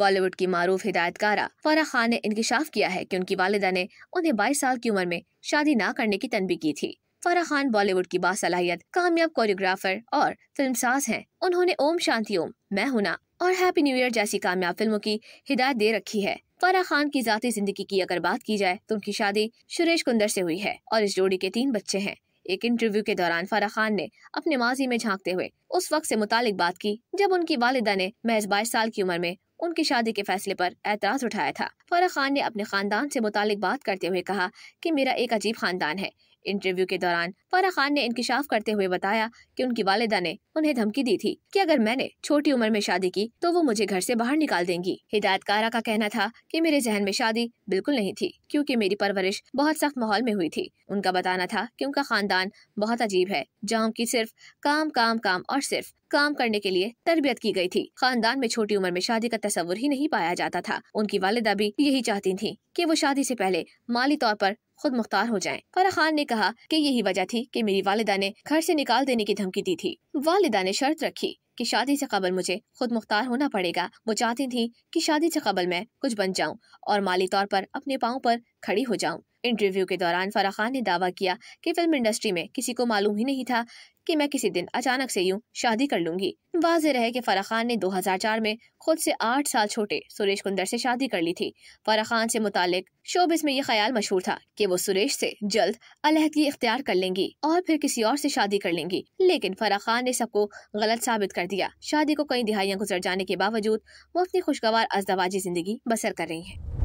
बॉलीवुड की मारूफ हिदायतकारा फराह खान ने इंकशाफ किया है कि उनकी वालदा ने उन्हें बाईस साल की उम्र में शादी ना करने की तनबी की थी फराह खान बॉलीवुड की बासलाहियत कामयाब कोरियोग्राफर और फिल्म साज है उन्होंने ओम शांति ओम मैं हुना और हैप्पी न्यू ईयर जैसी कामयाब फिल्मों की हिदायत दे रखी है फराह खान की जाती जिंदगी की अगर बात की जाए तो उनकी शादी सुरेश कुंदर से हुई है और इस जोड़ी के तीन बच्चे हैं एक इंटरव्यू के दौरान फराह खान ने अपने माजी में झांकते हुए उस वक्त से मुतालिक बात की जब उनकी वालिदा ने महज बाईस साल की उम्र में उनकी शादी के फैसले पर एतराज उठाया था फराह खान ने अपने खानदान से मुतालिक बात करते हुए कहा कि मेरा एक अजीब खानदान है इंटरव्यू के दौरान फारा खान ने इंकशाफ करते हुए बताया कि उनकी वालिदा ने उन्हें धमकी दी थी कि अगर मैंने छोटी उम्र में शादी की तो वो मुझे घर से बाहर निकाल देंगी हिदायतकारा का कहना था कि मेरे जहन में शादी बिल्कुल नहीं थी क्योंकि मेरी परवरिश बहुत सख्त माहौल में हुई थी उनका बताना था की उनका खानदान बहुत अजीब है जहाँ उनकी सिर्फ काम काम काम और सिर्फ काम करने के लिए तरबियत की गई थी खानदान में छोटी उम्र में शादी का तस्वुर ही नहीं पाया जाता था उनकी वालिदा भी यही चाहती थी कि वो शादी से पहले माली तौर पर खुद मुख्तार हो जाएं। फरा खान ने कहा कि यही वजह थी कि मेरी वालदा ने घर से निकाल देने की धमकी दी थी वालदा ने शर्त रखी कि शादी से कबल मुझे खुद मुख्तार होना पड़ेगा वो चाहती थी कि शादी से कबल मैं कुछ बन जाऊं और माली तौर पर अपने पाँव पर खड़ी हो जाऊं इंटरव्यू के दौरान फराह खान ने दावा किया कि फिल्म इंडस्ट्री में किसी को मालूम ही नहीं था कि मैं किसी दिन अचानक से यूं शादी कर लूंगी वाज है कि फराह खान ने 2004 में खुद से आठ साल छोटे सुरेश कुंदर से शादी कर ली थी फराह खान से मुतालिक शोबिस में ये ख्याल मशहूर था कि वो सुरेश से जल्द अलहदगी इख्तियार कर लेंगी और फिर किसी और से शादी कर लेंगी लेकिन फराह खान ने सबको गलत साबित कर दिया शादी को कई दिहाइयाँ गुजर जाने के बावजूद वो अपनी खुशगवार अजदवाजी जिंदगी बसर कर रही है